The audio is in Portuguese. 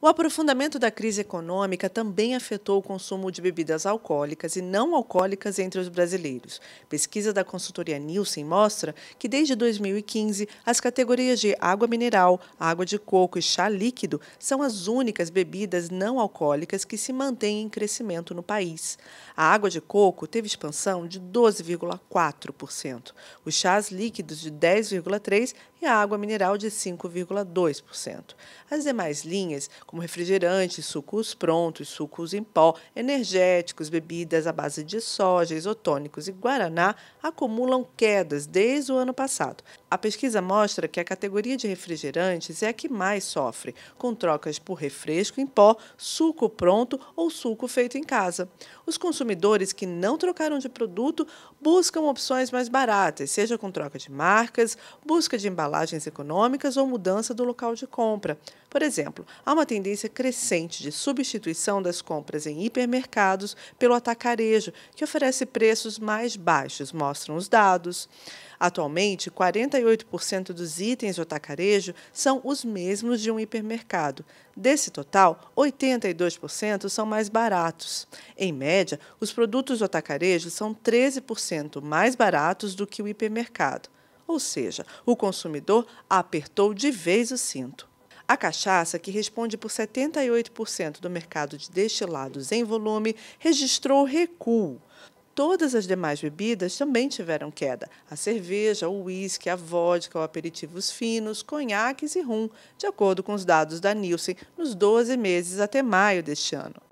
O aprofundamento da crise econômica também afetou o consumo de bebidas alcoólicas e não alcoólicas entre os brasileiros. Pesquisa da consultoria Nielsen mostra que desde 2015, as categorias de água mineral, água de coco e chá líquido são as únicas bebidas não alcoólicas que se mantêm em crescimento no país. A água de coco teve expansão de 12,4%, os chás líquidos de 10,3% e a água mineral de 5,2%. As demais linhas como refrigerantes, sucos prontos, sucos em pó, energéticos, bebidas à base de soja, isotônicos e guaraná, acumulam quedas desde o ano passado. A pesquisa mostra que a categoria de refrigerantes é a que mais sofre, com trocas por refresco em pó, suco pronto ou suco feito em casa. Os consumidores que não trocaram de produto buscam opções mais baratas, seja com troca de marcas, busca de embalagens econômicas ou mudança do local de compra. Por exemplo, há uma tendência crescente de substituição das compras em hipermercados pelo atacarejo, que oferece preços mais baixos, mostram os dados. Atualmente, 48% dos itens do atacarejo são os mesmos de um hipermercado. Desse total, 82% são mais baratos. Em média, os produtos do atacarejo são 13% mais baratos do que o hipermercado. Ou seja, o consumidor apertou de vez o cinto. A cachaça, que responde por 78% do mercado de destilados em volume, registrou recuo. Todas as demais bebidas também tiveram queda: a cerveja, o uísque, a vodka, o aperitivos finos, conhaques e rum, de acordo com os dados da Nielsen, nos 12 meses até maio deste ano.